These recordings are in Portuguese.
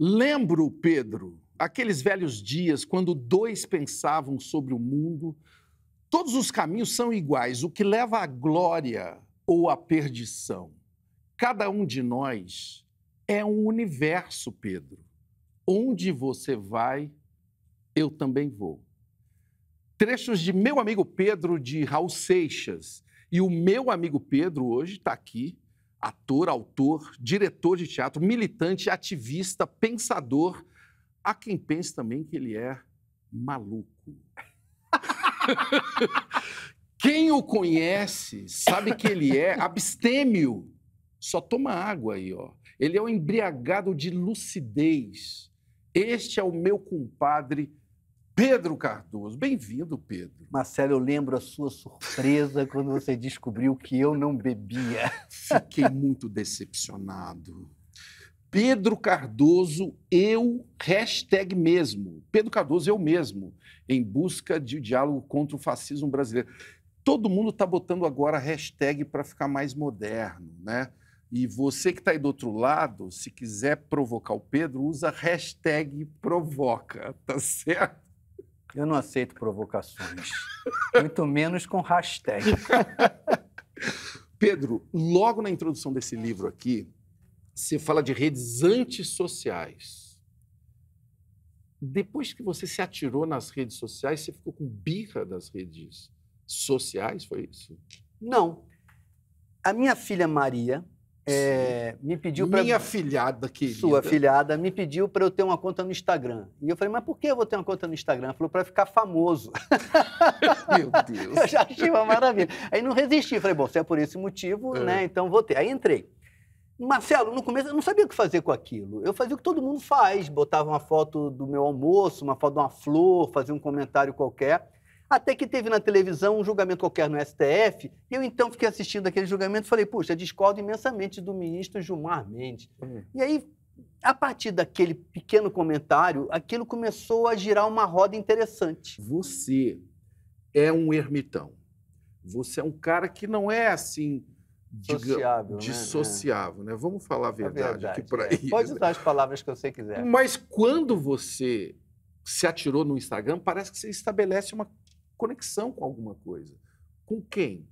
Lembro, Pedro, aqueles velhos dias quando dois pensavam sobre o mundo. Todos os caminhos são iguais, o que leva à glória ou à perdição. Cada um de nós é um universo, Pedro. Onde você vai, eu também vou. Trechos de Meu Amigo Pedro, de Raul Seixas. E o meu amigo Pedro hoje está aqui, ator, autor, diretor de teatro, militante, ativista, pensador. Há quem pense também que ele é maluco. Quem o conhece sabe que ele é abstêmio. Só toma água aí, ó. Ele é um embriagado de lucidez. Este é o meu compadre Pedro Cardoso. Bem-vindo, Pedro. Marcelo, eu lembro a sua surpresa quando você descobriu que eu não bebia. Fiquei muito decepcionado. Pedro Cardoso, eu, hashtag mesmo. Pedro Cardoso, eu mesmo, em busca de diálogo contra o fascismo brasileiro. Todo mundo está botando agora hashtag para ficar mais moderno, né? E você que está aí do outro lado, se quiser provocar o Pedro, usa hashtag provoca, tá certo? Eu não aceito provocações, muito menos com hashtag. Pedro, logo na introdução desse livro aqui, você fala de redes antissociais. Depois que você se atirou nas redes sociais, você ficou com birra das redes sociais, foi isso? Não. A minha filha Maria, é, me pediu para. Minha filhada que Sua filhada me pediu para eu ter uma conta no Instagram. E eu falei, mas por que eu vou ter uma conta no Instagram? Ela falou, para ficar famoso. Meu Deus. eu já achei uma maravilha. Aí não resisti. Falei, bom, se é por esse motivo, é. né? Então vou ter. Aí entrei. Marcelo, no começo eu não sabia o que fazer com aquilo. Eu fazia o que todo mundo faz, botava uma foto do meu almoço, uma foto de uma flor, fazia um comentário qualquer. Até que teve na televisão um julgamento qualquer no STF, e eu então fiquei assistindo aquele julgamento e falei, puxa, discordo imensamente do ministro Gilmar Mendes. Hum. E aí, a partir daquele pequeno comentário, aquilo começou a girar uma roda interessante. Você é um ermitão. Você é um cara que não é assim né? Dissociável. dissociável, né? né? Vamos falar a verdade, é a verdade aqui para é. Pode usar as palavras que você quiser. Mas quando você se atirou no Instagram, parece que você estabelece uma conexão com alguma coisa. Com quem?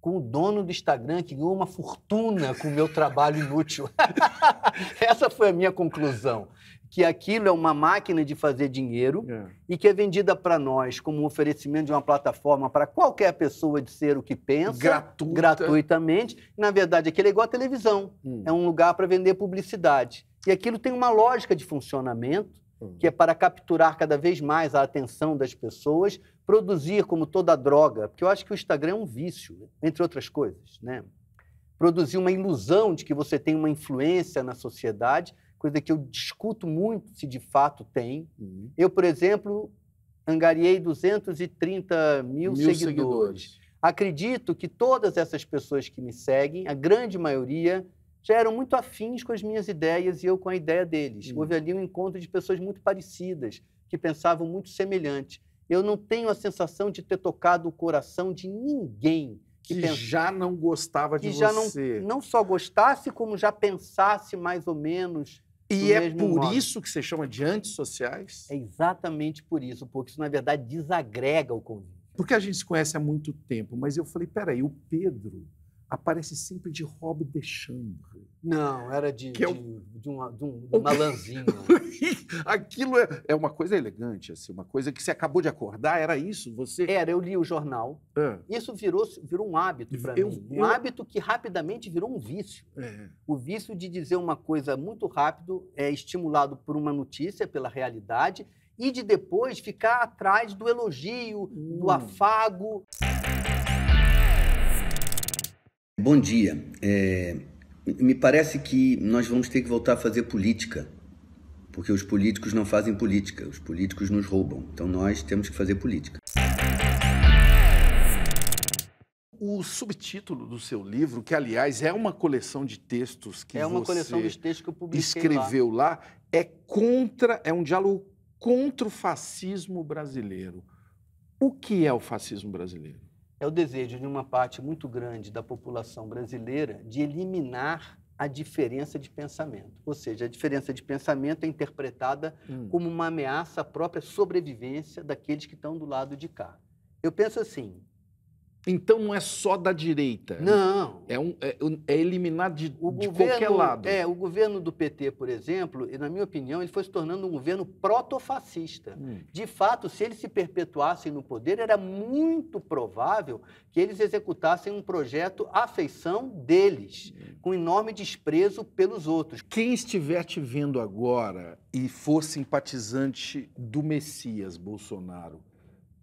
Com o dono do Instagram que ganhou uma fortuna com o meu trabalho inútil. Essa foi a minha conclusão. Que aquilo é uma máquina de fazer dinheiro é. e que é vendida para nós como um oferecimento de uma plataforma para qualquer pessoa de ser o que pensa, Gratuita. gratuitamente. Na verdade, aquilo é igual à televisão. Hum. É um lugar para vender publicidade. E aquilo tem uma lógica de funcionamento que é uhum. para capturar cada vez mais a atenção das pessoas, produzir como toda droga, porque eu acho que o Instagram é um vício, entre outras coisas, né? Produzir uma ilusão de que você tem uma influência na sociedade, coisa que eu discuto muito se de fato tem. Uhum. Eu, por exemplo, angariei 230 mil, mil seguidores. seguidores. Acredito que todas essas pessoas que me seguem, a grande maioria, já eram muito afins com as minhas ideias e eu com a ideia deles. Hum. Houve ali um encontro de pessoas muito parecidas, que pensavam muito semelhante. Eu não tenho a sensação de ter tocado o coração de ninguém que, que já não gostava de que já Não, não só gostasse, como já pensasse mais ou menos. E é por modo. isso que você chama de antissociais? É exatamente por isso, porque isso, na verdade, desagrega o convívio. Porque a gente se conhece há muito tempo, mas eu falei, peraí, o Pedro aparece sempre de Rob Deschambre. Não, era de, que é de, é um... de, uma, de um malanzinho. Aquilo é, é, uma coisa elegante, assim, uma coisa que você acabou de acordar, era isso? Você Era, eu li o jornal. É. Isso virou, virou um hábito para mim. Um eu... hábito que rapidamente virou um vício. É. O vício de dizer uma coisa muito rápido, é estimulado por uma notícia, pela realidade, e de depois ficar atrás do elogio, hum. do afago. Bom dia. É, me parece que nós vamos ter que voltar a fazer política, porque os políticos não fazem política, os políticos nos roubam. Então nós temos que fazer política. O subtítulo do seu livro, que aliás é uma coleção de textos que é uma você coleção de textos que eu publiquei escreveu lá. lá, é contra, é um diálogo contra o fascismo brasileiro. O que é o fascismo brasileiro? é o desejo de uma parte muito grande da população brasileira de eliminar a diferença de pensamento. Ou seja, a diferença de pensamento é interpretada hum. como uma ameaça à própria sobrevivência daqueles que estão do lado de cá. Eu penso assim: então não é só da direita. Não. É, um, é, é eliminar de, o de governo, qualquer lado. É, o governo do PT, por exemplo, e na minha opinião, ele foi se tornando um governo protofascista. Hum. De fato, se eles se perpetuassem no poder, era muito provável que eles executassem um projeto à feição deles, hum. com enorme desprezo pelos outros. Quem estiver te vendo agora e for simpatizante do Messias Bolsonaro,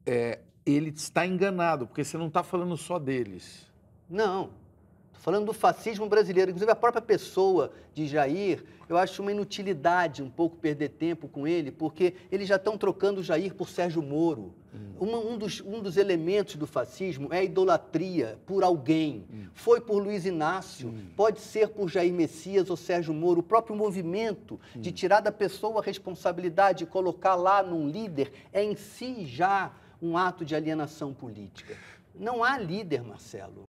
é, ele está enganado, porque você não está falando só deles. Não. Estou falando do fascismo brasileiro. Inclusive, a própria pessoa de Jair, eu acho uma inutilidade um pouco perder tempo com ele, porque eles já estão trocando Jair por Sérgio Moro. Hum. Um, um, dos, um dos elementos do fascismo é a idolatria por alguém. Hum. Foi por Luiz Inácio, hum. pode ser por Jair Messias ou Sérgio Moro. O próprio movimento de hum. tirar da pessoa a responsabilidade e colocar lá num líder é em si já um ato de alienação política. Não há líder, Marcelo.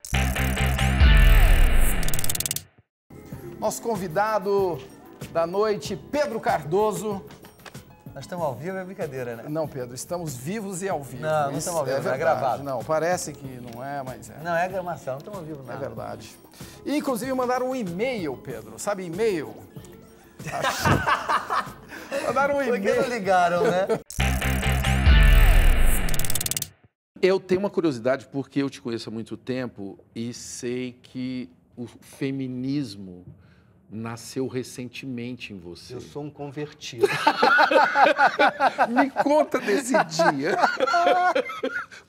Nosso convidado da noite, Pedro Cardoso. Nós estamos ao vivo, é brincadeira, né? Não, Pedro, estamos vivos e ao vivo. Não, não estamos ao é vivo, é, é gravado. Não, parece que não é, mas é. Não, é gramação, não estamos ao vivo, é não. É verdade. E, inclusive, mandaram um e-mail, Pedro. Sabe e-mail? Mandaram um e-mail. Porque não ligaram, né? Eu tenho uma curiosidade porque eu te conheço há muito tempo e sei que o feminismo nasceu recentemente em você. Eu sou um convertido. Me conta desse dia.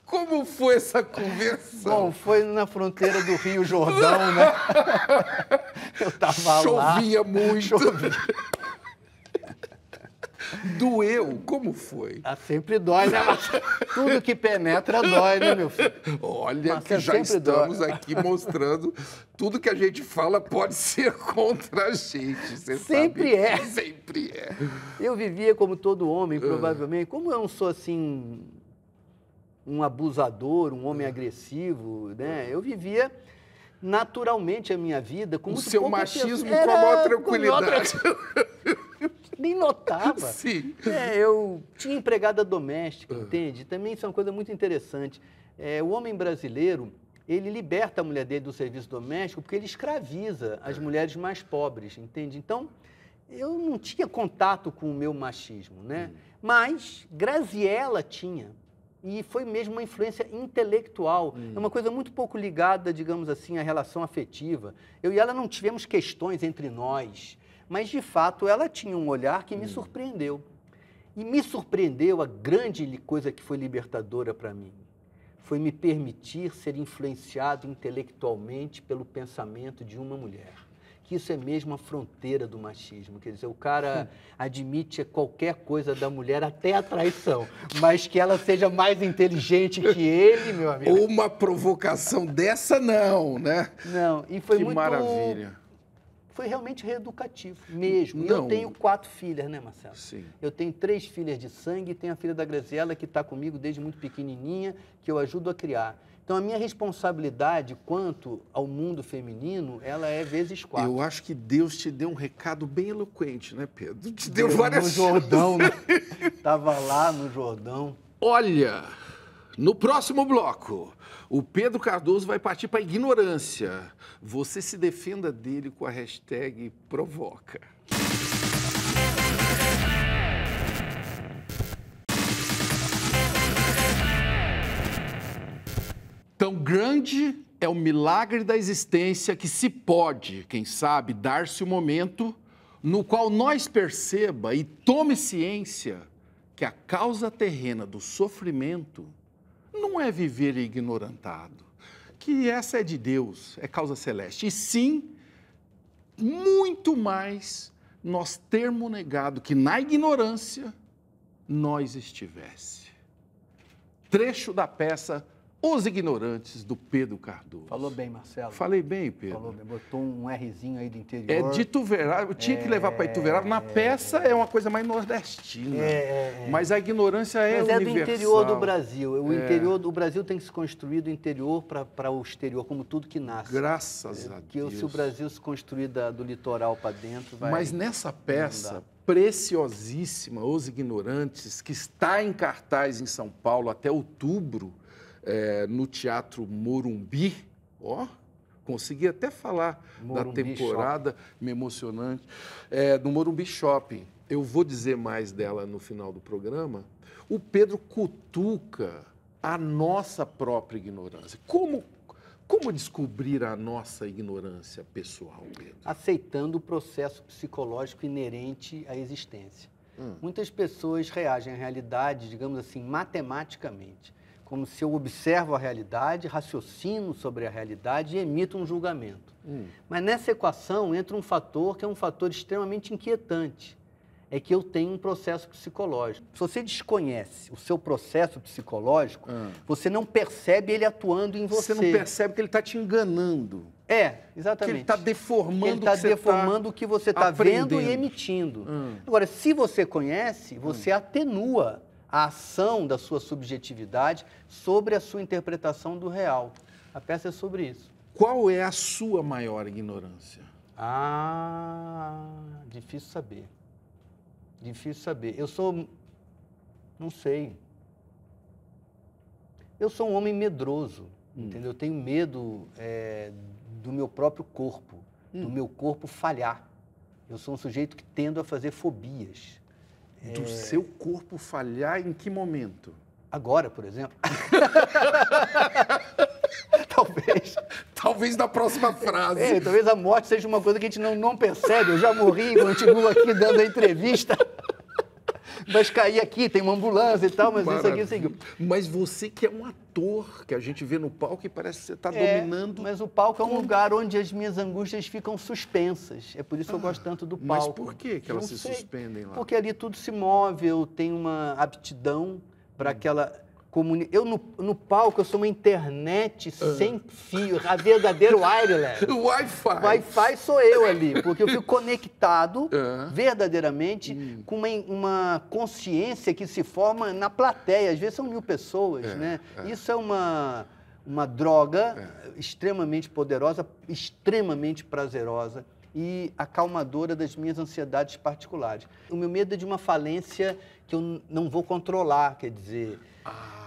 Como foi essa conversa? Bom, foi na fronteira do Rio Jordão, né? Eu tava Chovia lá. Chovia muito. Chovia. Doeu? Como foi? Ah, sempre dói, né? tudo que penetra dói, né, meu filho? Olha Mas que já estamos dói. aqui mostrando tudo que a gente fala pode ser contra a gente. Você sempre sabe? é. Sempre é. Eu vivia como todo homem, ah. provavelmente. Como eu não sou assim um abusador, um homem ah. agressivo, né? Ah. Eu vivia naturalmente a minha vida com o seu machismo pessoas. com a maior tranquilidade. Com nem notava. Sim. É, eu tinha empregada doméstica, uhum. entende? Também isso é uma coisa muito interessante. É, o homem brasileiro, ele liberta a mulher dele do serviço doméstico porque ele escraviza as é. mulheres mais pobres, entende? Então, eu não tinha contato com o meu machismo, né? Uhum. Mas Graziella tinha. E foi mesmo uma influência intelectual. Hum. É uma coisa muito pouco ligada, digamos assim, à relação afetiva. Eu e ela não tivemos questões entre nós mas de fato ela tinha um olhar que me hum. surpreendeu. E me surpreendeu a grande coisa que foi libertadora para mim. Foi me permitir ser influenciado intelectualmente pelo pensamento de uma mulher. Que isso é mesmo a fronteira do machismo. Quer dizer, o cara admite qualquer coisa da mulher, até a traição, mas que ela seja mais inteligente que ele, meu amigo. Uma provocação dessa, não, né? Não, e foi que muito. Maravilha foi realmente reeducativo, mesmo. eu tenho quatro filhas, né, Marcelo? Sim. Eu tenho três filhas de sangue, e tenho a filha da Graziela, que está comigo desde muito pequenininha, que eu ajudo a criar. Então, a minha responsabilidade quanto ao mundo feminino, ela é vezes quatro. Eu acho que Deus te deu um recado bem eloquente, né, Pedro? Te deu, deu várias... No Jordão, né? Estava lá no Jordão. Olha, no próximo bloco, o Pedro Cardoso vai partir para a ignorância. Você se defenda dele com a hashtag provoca. Tão grande é o milagre da existência que se pode, quem sabe, dar-se o um momento no qual nós perceba e tome ciência que a causa terrena do sofrimento não é viver ignorantado, que essa é de Deus, é causa celeste. E sim, muito mais nós termos negado que na ignorância nós estivesse. Trecho da peça os Ignorantes, do Pedro Cardoso. Falou bem, Marcelo. Falei bem, Pedro. Falou bem, botou um Rzinho aí do interior. É de Ituverava, eu tinha é... que levar para Ituverava. Na é. peça é uma coisa mais nordestina, é, é, é... mas a ignorância é Mas é do interior do Brasil. O é... interior do Brasil tem que se construir do interior para o exterior, como tudo que nasce. Graças a que Deus. Se o Brasil se construir da, do litoral para dentro, vai... Mas nessa peça, preciosíssima, Os Ignorantes, que está em cartaz em São Paulo até outubro, é, no Teatro Morumbi, ó, consegui até falar Morumbi da temporada Shopping. me emocionante, é, do Morumbi Shopping. Eu vou dizer mais dela no final do programa. O Pedro cutuca a nossa própria ignorância. Como como descobrir a nossa ignorância pessoal, Pedro? Aceitando o processo psicológico inerente à existência. Hum. Muitas pessoas reagem à realidade, digamos assim, matematicamente como se eu observo a realidade, raciocino sobre a realidade e emito um julgamento. Hum. Mas nessa equação entra um fator que é um fator extremamente inquietante, é que eu tenho um processo psicológico. Se você desconhece o seu processo psicológico, hum. você não percebe ele atuando em você. Você não percebe que ele está te enganando. É, exatamente. Que ele está deformando, ele tá o que tá deformando tá o que você está vendo e emitindo. Hum. Agora, se você conhece, você ah. atenua a ação da sua subjetividade sobre a sua interpretação do real. A peça é sobre isso. Qual é a sua maior ignorância? Ah, difícil saber. Difícil saber. Eu sou. Não sei. Eu sou um homem medroso, hum. entendeu? Eu tenho medo é, do meu próprio corpo, hum. do meu corpo falhar. Eu sou um sujeito que tendo a fazer fobias. Do é... seu corpo falhar em que momento? Agora, por exemplo. talvez. Talvez na próxima frase. É, talvez a morte seja uma coisa que a gente não, não percebe. Eu já morri e continuo aqui dando a entrevista mas cair aqui, tem uma ambulância e tal, mas Maravilha. isso aqui seguiu. Mas você que é um ator, que a gente vê no palco e parece que você está é, dominando. Mas o palco é um lugar onde as minhas angústias ficam suspensas. É por isso que ah, eu gosto tanto do palco. Mas por que, que elas se sei. suspendem lá? Porque ali tudo se move, eu tenho uma aptidão para hum. aquela comuni... Eu, no, no palco, eu sou uma internet ah. sem fio, a verdadeiro wireless. Wi-Fi. Wi-Fi sou eu ali, porque eu fico conectado ah. verdadeiramente hum. com uma, uma, consciência que se forma na plateia. Às vezes são mil pessoas, é, né? É. Isso é uma, uma droga é. extremamente poderosa, extremamente prazerosa e acalmadora das minhas ansiedades particulares. O meu medo é de uma falência que eu não vou controlar, quer dizer... Ah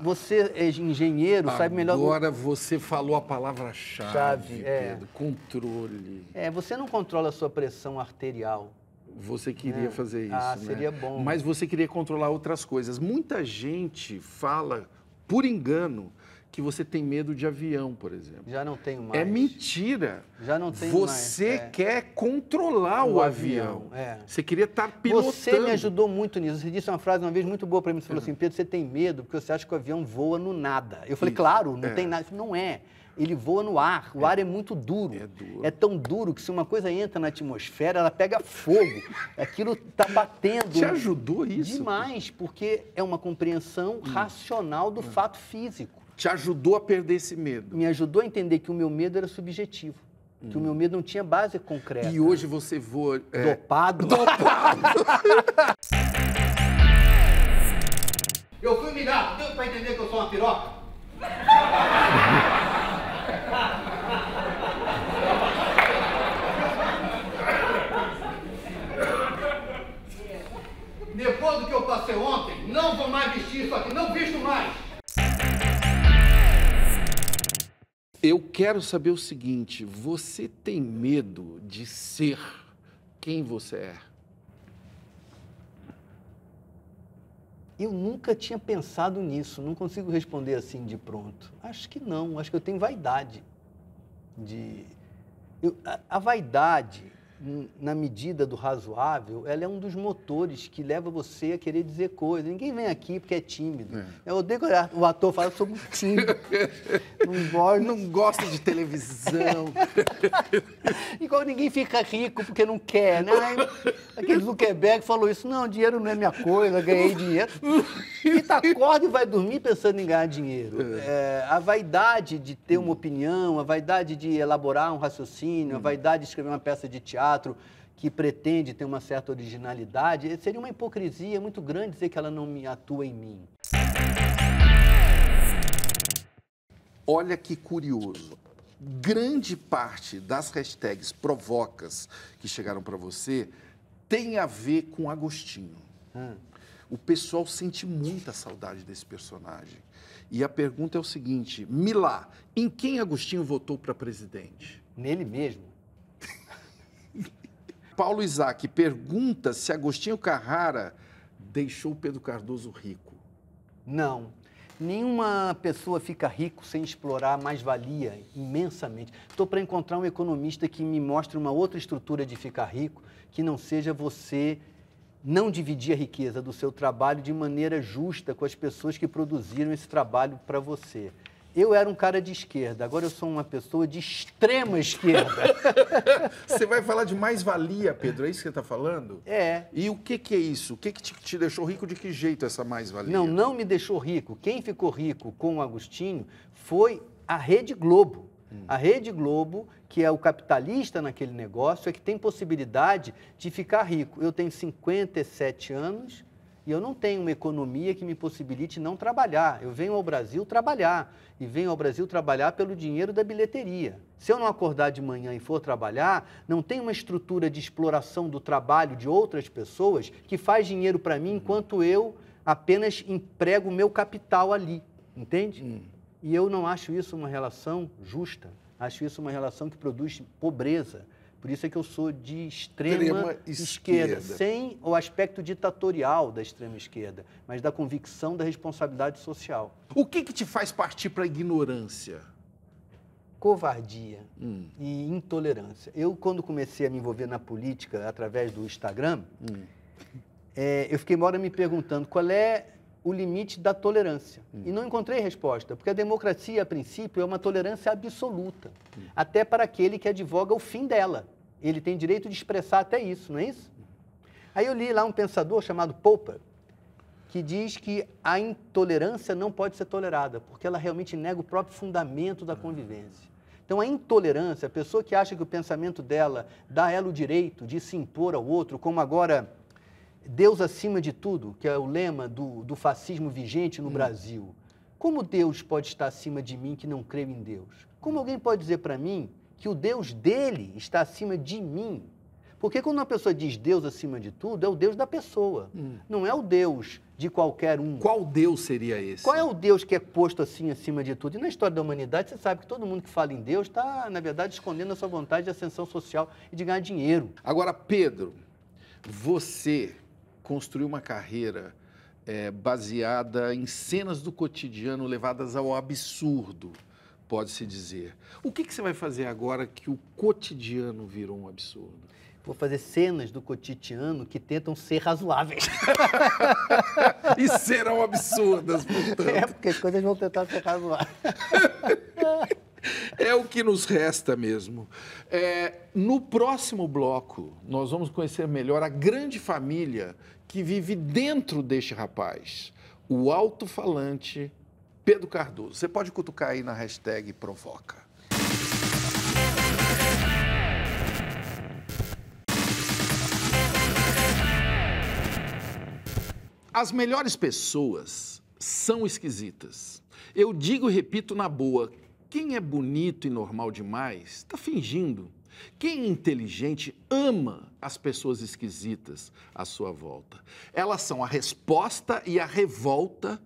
você é engenheiro, Agora sabe melhor. Agora você falou a palavra-chave, Chave, é. Controle. É, você não controla a sua pressão arterial. Você queria é. fazer isso. Ah, né? seria bom. Mas você queria controlar outras coisas. Muita gente fala, por engano, que você tem medo de avião, por exemplo. Já não tenho é mais. É mentira. Já não tenho você mais. Você é. quer controlar o, o avião. avião. É. Você queria estar pilotando. Você me ajudou muito nisso. Você disse uma frase uma vez muito boa para mim. Você falou assim, Pedro, você tem medo porque você acha que o avião voa no nada. Eu falei, Isso. claro, não é. tem nada. não é ele voa no ar. O é. ar é muito duro. É, duro. é tão duro que se uma coisa entra na atmosfera, ela pega fogo. Aquilo tá batendo. Te ajudou isso? Demais, porque é uma compreensão hum. racional do hum. fato físico te ajudou a perder esse medo? Me ajudou a entender que o meu medo era subjetivo. Hum. Que o meu medo não tinha base concreta. E hoje você voa. É... Dopado? Dopado! eu fui mirado, deu pra entender que eu sou uma piroca? Depois do que eu passei ontem, não vou mais vestir isso aqui, não visto mais! Eu quero saber o seguinte: você tem medo de ser quem você é? Eu nunca tinha pensado nisso, não consigo responder assim de pronto. Acho que não, acho que eu tenho vaidade. De... Eu, a, a vaidade na medida do razoável, ela é um dos motores que leva você a querer dizer coisas. Ninguém vem aqui porque é tímido. É. Eu odeio o ator fala, sou muito tímido. não, gosto... não gosto de televisão. Igual ninguém fica rico porque não quer, né? Aquele Zuckerberg falou isso, não, dinheiro não é minha coisa, ganhei dinheiro. E tá acorda e vai dormir pensando em ganhar dinheiro. É. é, a vaidade de ter uma opinião, a vaidade de elaborar um raciocínio, a hum. vaidade de escrever uma peça de teatro, teatro, que pretende ter uma certa originalidade, seria uma hipocrisia muito grande dizer que ela não me atua em mim. Olha que curioso. Grande parte das hashtags provocas que chegaram para você tem a ver com Agostinho. Hum. O pessoal sente muita saudade desse personagem. E a pergunta é o seguinte: Milá, em quem Agostinho votou para presidente? Nele mesmo. Paulo Isaac pergunta se Agostinho Carrara deixou Pedro Cardoso rico. Não. Nenhuma pessoa fica rico sem explorar mais-valia imensamente. Estou para encontrar um economista que me mostre uma outra estrutura de ficar rico que não seja você não dividir a riqueza do seu trabalho de maneira justa com as pessoas que produziram esse trabalho para você. Eu era um cara de esquerda, agora eu sou uma pessoa de extrema esquerda. você vai falar de mais-valia, Pedro, é isso que você está falando? É. E o que, que é isso? O que, que te, te deixou rico? De que jeito essa mais-valia? Não, não me deixou rico. Quem ficou rico com o Agostinho foi a Rede Globo. Hum. A Rede Globo, que é o capitalista naquele negócio, é que tem possibilidade de ficar rico. Eu tenho 57 anos e eu não tenho uma economia que me possibilite não trabalhar. Eu venho ao Brasil trabalhar. E venho ao Brasil trabalhar pelo dinheiro da bilheteria. Se eu não acordar de manhã e for trabalhar, não tem uma estrutura de exploração do trabalho de outras pessoas que faz dinheiro para mim enquanto eu apenas emprego o meu capital ali. Entende? Hum. E eu não acho isso uma relação justa. Acho isso uma relação que produz pobreza por isso é que eu sou de extrema, extrema esquerda, esquerda, sem o aspecto ditatorial da extrema esquerda, mas da convicção da responsabilidade social. O que, que te faz partir para a ignorância? Covardia hum. e intolerância. Eu, quando comecei a me envolver na política através do Instagram, hum. é, eu fiquei uma hora me perguntando qual é o limite da tolerância. Hum. E não encontrei resposta, porque a democracia, a princípio, é uma tolerância absoluta, hum. até para aquele que advoga o fim dela. Ele tem direito de expressar até isso, não é isso? Aí eu li lá um pensador chamado Popper, que diz que a intolerância não pode ser tolerada, porque ela realmente nega o próprio fundamento da convivência. Então, a intolerância, a pessoa que acha que o pensamento dela dá a ela o direito de se impor ao outro, como agora Deus acima de tudo, que é o lema do, do fascismo vigente no hum. Brasil. Como Deus pode estar acima de mim que não creio em Deus? Como alguém pode dizer para mim que o Deus dele está acima de mim. Porque quando uma pessoa diz Deus acima de tudo, é o Deus da pessoa, hum. não é o Deus de qualquer um. Qual Deus seria esse? Qual é o Deus que é posto assim acima de tudo? E na história da humanidade, você sabe que todo mundo que fala em Deus está, na verdade, escondendo a sua vontade de ascensão social e de ganhar dinheiro. Agora, Pedro, você construiu uma carreira é, baseada em cenas do cotidiano levadas ao absurdo pode-se dizer. O que, que, você vai fazer agora que o cotidiano virou um absurdo? Vou fazer cenas do cotidiano que tentam ser razoáveis. e serão absurdas, portanto. É, porque as coisas vão tentar ser razoáveis. é o que nos resta mesmo. É, no próximo bloco, nós vamos conhecer melhor a grande família que vive dentro deste rapaz, o alto-falante Pedro Cardoso. Você pode cutucar aí na hashtag Provoca. As melhores pessoas são esquisitas. Eu digo e repito na boa: quem é bonito e normal demais está fingindo. Quem é inteligente ama as pessoas esquisitas à sua volta. Elas são a resposta e a revolta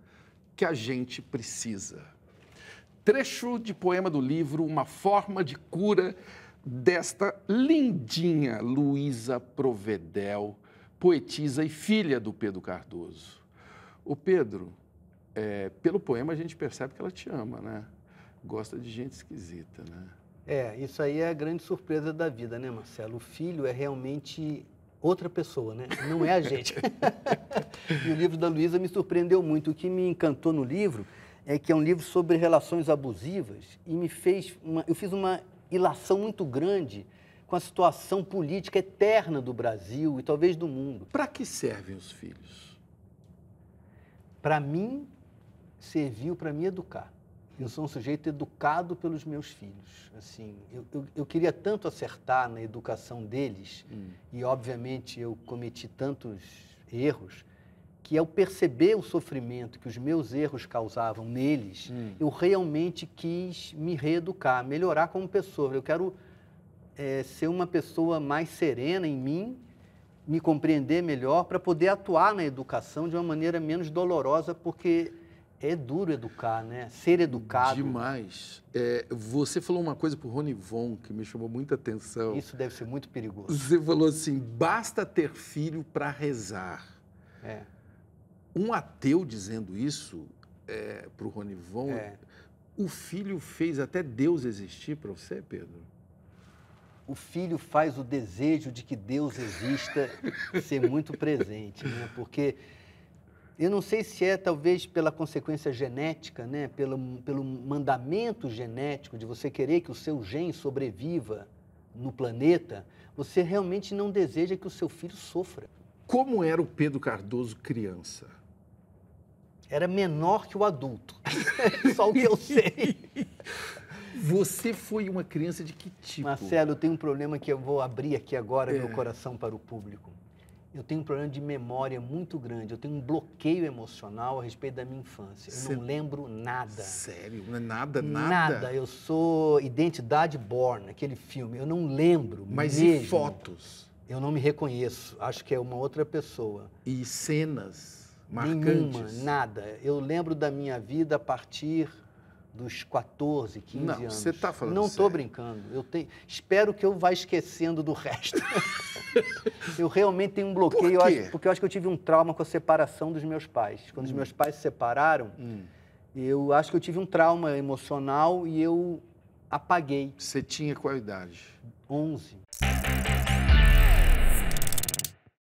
que a gente precisa. Trecho de poema do livro Uma Forma de Cura, desta lindinha Luísa Provedel, poetisa e filha do Pedro Cardoso. O Pedro, é, pelo poema a gente percebe que ela te ama, né? Gosta de gente esquisita, né? É, isso aí é a grande surpresa da vida, né, Marcelo? O filho é realmente outra pessoa, né? Não é a gente. e o livro da Luísa me surpreendeu muito. O que me encantou no livro é que é um livro sobre relações abusivas e me fez uma, eu fiz uma ilação muito grande com a situação política eterna do Brasil e talvez do mundo. Para que servem os filhos? Para mim serviu para me educar eu sou um sujeito educado pelos meus filhos. Assim, eu, eu, eu queria tanto acertar na educação deles, hum. e obviamente eu cometi tantos erros, que ao perceber o sofrimento que os meus erros causavam neles, hum. eu realmente quis me reeducar, melhorar como pessoa. Eu quero é, ser uma pessoa mais serena em mim, me compreender melhor, para poder atuar na educação de uma maneira menos dolorosa, porque é duro educar, né? Ser educado. Demais. É, você falou uma coisa pro Rony Von que me chamou muita atenção. Isso deve ser muito perigoso. Você falou assim: basta ter filho para rezar. É. Um ateu dizendo isso é, pro Rony Von. É. O filho fez até Deus existir para você, Pedro? o filho faz o desejo de que Deus exista ser muito presente, né? porque eu não sei se é talvez pela consequência genética, né? pelo, pelo mandamento genético de você querer que o seu gene sobreviva no planeta, você realmente não deseja que o seu filho sofra. Como era o Pedro Cardoso criança? Era menor que o adulto. Só o que eu sei. Você foi uma criança de que tipo? Marcelo, eu tenho um problema que eu vou abrir aqui agora é. meu coração para o público eu tenho um problema de memória muito grande, eu tenho um bloqueio emocional a respeito da minha infância. Eu Cê... não lembro nada. Sério? Não é nada, nada? Nada. Eu sou Identidade Born, aquele filme. Eu não lembro Mas mesmo. e fotos? Eu não me reconheço. Acho que é uma outra pessoa. E cenas marcantes? Nenhuma, nada. Eu lembro da minha vida a partir dos 14, 15 não, anos. Você está falando Não estou brincando. Eu tenho, espero que eu vá esquecendo do resto. eu realmente tenho um bloqueio, Por eu acho, porque eu acho que eu tive um trauma com a separação dos meus pais. Quando hum. os meus pais se separaram, hum. eu acho que eu tive um trauma emocional e eu apaguei. Você tinha qual idade? 11.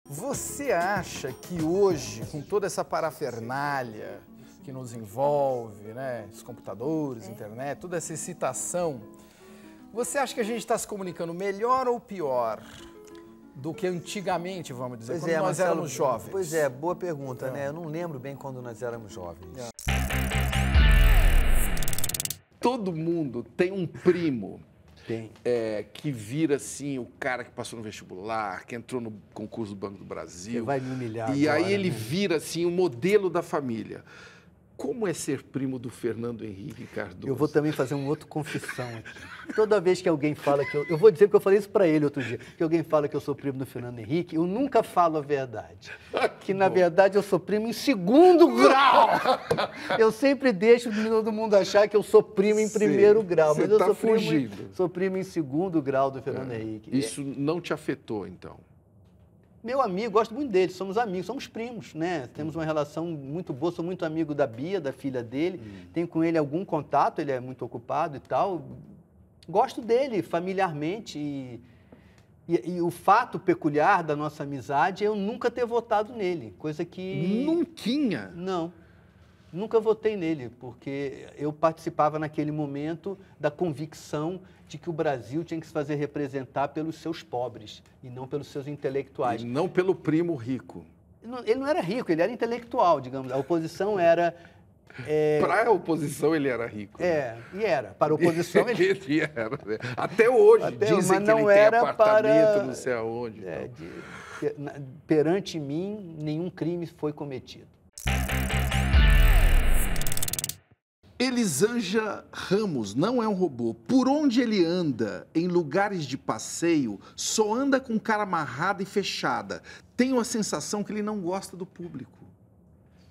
Você acha que hoje, com toda essa parafernália, que nos envolve, né? Os computadores, é. internet, toda essa excitação. Você acha que a gente está se comunicando melhor ou pior do que antigamente, vamos dizer, pois quando é, nós Marcelo, éramos jovens? Pois é, boa pergunta, né? É. Eu não lembro bem quando nós éramos jovens. É. Todo mundo tem um primo. Tem. É, que vira assim o cara que passou no vestibular, que entrou no concurso do Banco do Brasil. Ele vai me humilhar. E agora, aí ele né? vira assim o modelo da família. Como é ser primo do Fernando Henrique Cardoso? Eu vou também fazer uma outra confissão aqui. Toda vez que alguém fala que eu. Eu vou dizer porque eu falei isso para ele outro dia. Que alguém fala que eu sou primo do Fernando Henrique, eu nunca falo a verdade. Ah, que, que na verdade eu sou primo em segundo grau. eu sempre deixo todo mundo achar que eu sou primo em Sim, primeiro grau. Mas eu tá sou, Primo, sou primo em segundo grau do Fernando é, Henrique. Isso é. não te afetou, então? meu amigo, gosto muito dele, somos amigos, somos primos, né? Temos uma relação muito boa, sou muito amigo da Bia, da filha dele, hum. tenho com ele algum contato, ele é muito ocupado e tal. Gosto dele familiarmente e, e, e o fato peculiar da nossa amizade é eu nunca ter votado nele, coisa que... Não tinha? Não. Nunca votei nele, porque eu participava naquele momento da convicção de que o Brasil tinha que se fazer representar pelos seus pobres e não pelos seus intelectuais. E não pelo primo rico. Ele não era rico, ele era intelectual, digamos. A oposição era é... Para a oposição ele era rico. É, né? e era. Para a oposição ele, ele era. Né? Até hoje Até, dizem que ele tem apartamento, para... não sei aonde. É, de... Perante mim, nenhum crime foi cometido. Elisanja Ramos não é um robô. Por onde ele anda, em lugares de passeio, só anda com cara amarrada e fechada. Tenho a sensação que ele não gosta do público.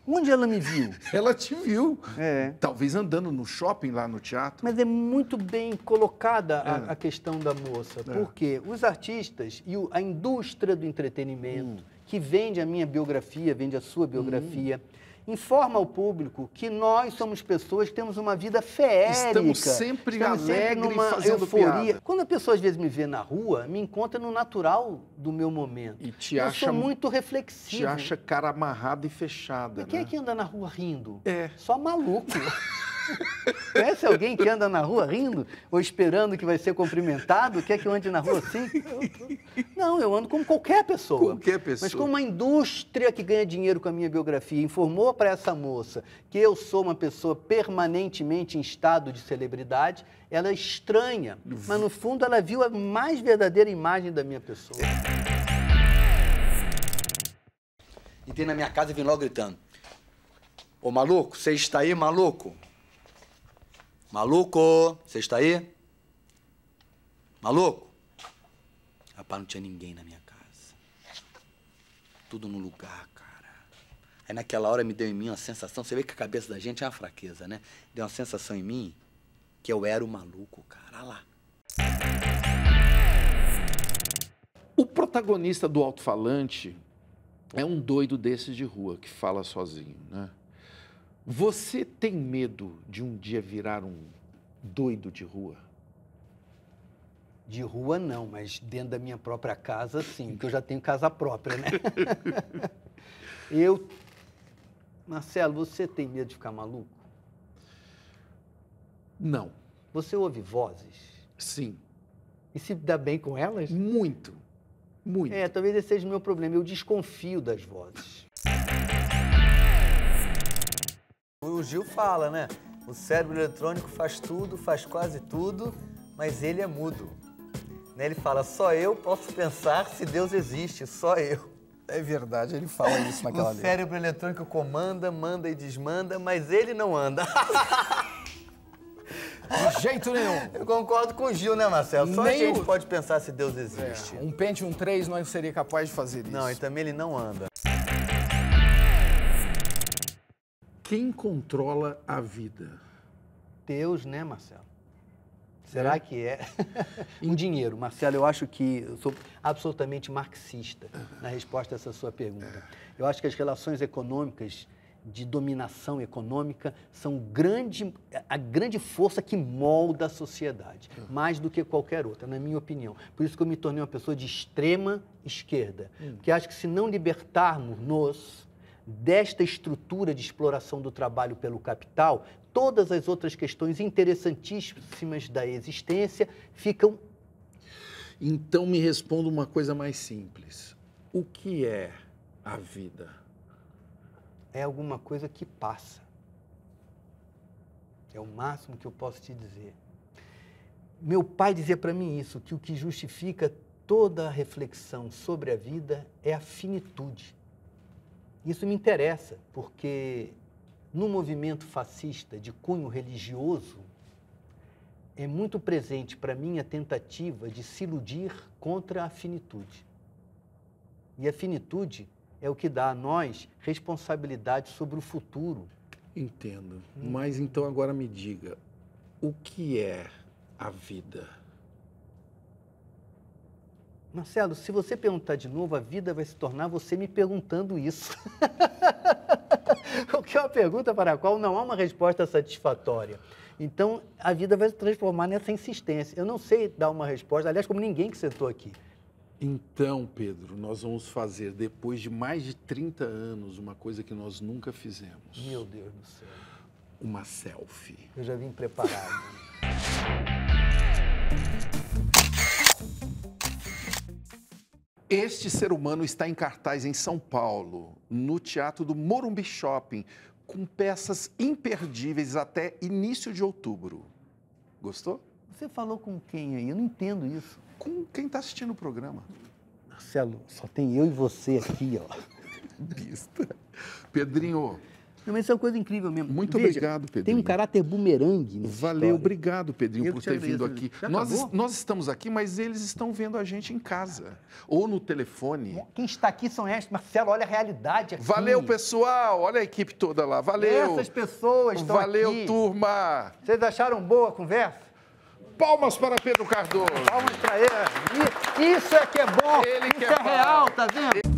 Onde ela me viu? Ela te viu. É. Talvez andando no shopping, lá no teatro. Mas é muito bem colocada a, é. a questão da moça. É. Porque os artistas e a indústria do entretenimento, hum. que vende a minha biografia, vende a sua biografia. Hum informa ao público que nós somos pessoas que temos uma vida feérica. Estamos sempre estamos alegre, sempre numa fazendo euforia. Piada. Quando a pessoa às vezes me vê na rua, me encontra no natural do meu momento. E te Eu acha sou muito reflexivo. Te acha cara amarrada e fechada. E né? quem é né? que anda na rua rindo? É. Só maluco. Conhece alguém que anda na rua rindo ou esperando que vai ser cumprimentado? Quer que eu ande na rua assim? não, eu ando como qualquer pessoa. Qualquer pessoa. Mas como uma indústria que ganha dinheiro com a minha biografia informou para essa moça que eu sou uma pessoa permanentemente em estado de celebridade, ela é estranha. Mas no fundo ela viu a mais verdadeira imagem da minha pessoa. Entrei na minha casa e vim logo gritando. Ô maluco, você está aí, maluco? Maluco, você está aí? Maluco? Rapaz, não tinha ninguém na minha casa. Tudo no lugar, cara. Aí naquela hora me deu em mim uma sensação, você vê que a cabeça da gente é uma fraqueza, né? Deu uma sensação em mim que eu era o maluco, cara. Olha lá. O protagonista do alto-falante é um doido desses de rua que fala sozinho, né? Você tem medo de um dia virar um doido de rua? De rua não, mas dentro da minha própria casa sim, porque eu já tenho casa própria, né? eu Marcelo, você tem medo de ficar maluco? Não. Você ouve vozes? Sim. E se dá bem com elas? Muito. Muito. É, talvez esse seja o meu problema. Eu desconfio das vozes. O Gil fala, né? O cérebro eletrônico faz tudo, faz quase tudo, mas ele é mudo. Né? Ele fala, só eu posso pensar se Deus existe, só eu. É verdade, ele fala isso naquela letra. O cérebro eletrônico comanda, manda e desmanda, mas ele não anda. De jeito nenhum. Eu concordo com o Gil, né, Marcelo? Só Nem a gente o... pode pensar se Deus existe. É. Um Pentium 3 não seria capaz de fazer isso. Não, e também ele não anda. Quem controla a vida? Deus, né, Marcelo? Será é. que é? o dinheiro, Marcelo, eu acho que eu sou absolutamente marxista na resposta a essa sua pergunta. É. Eu acho que as relações econômicas de dominação econômica são grande, a grande força que molda a sociedade, uhum. mais do que qualquer outra, na minha opinião. Por isso que eu me tornei uma pessoa de extrema esquerda, hum. porque acho que se não libertarmos-nos desta estrutura de exploração do trabalho pelo capital, todas as outras questões interessantíssimas da existência ficam. Então me responda uma coisa mais simples. O que é a vida? É alguma coisa que passa. É o máximo que eu posso te dizer. Meu pai dizia para mim isso, que o que justifica toda a reflexão sobre a vida é a finitude isso me interessa, porque no movimento fascista de cunho religioso, é muito presente para mim a tentativa de se iludir contra a finitude. E a finitude é o que dá a nós responsabilidade sobre o futuro. Entendo. Hum. Mas então agora me diga, o que é a vida? Marcelo, se você perguntar de novo, a vida vai se tornar você me perguntando isso. o que é uma pergunta para a qual não há uma resposta satisfatória. Então, a vida vai se transformar nessa insistência. Eu não sei dar uma resposta, aliás, como ninguém que sentou aqui. Então, Pedro, nós vamos fazer, depois de mais de 30 anos, uma coisa que nós nunca fizemos. Meu Deus do céu. Uma selfie. Eu já vim preparado. Este ser humano está em cartaz em São Paulo, no Teatro do Morumbi Shopping, com peças imperdíveis até início de outubro. Gostou? Você falou com quem aí? Eu não entendo isso. Com quem está assistindo o programa. Marcelo, só tem eu e você aqui, ó. Bista. Pedrinho, não, mas isso é uma coisa incrível mesmo. Muito Veja, obrigado, Pedrinho. Tem um caráter bumerangue. Valeu, história. obrigado, Pedrinho, eu por ter vindo aqui. Nós, nós, estamos aqui, mas eles estão vendo a gente em casa ou no telefone. Quem está aqui são estes, Marcelo, olha a realidade aqui. Valeu, pessoal. Olha a equipe toda lá. Valeu. Essas pessoas estão Valeu, aqui. turma. Vocês acharam boa a conversa? Palmas para Pedro Cardoso. Palmas para ele. Isso é que é bom. Ele Isso é, é real, tá vendo? Ele...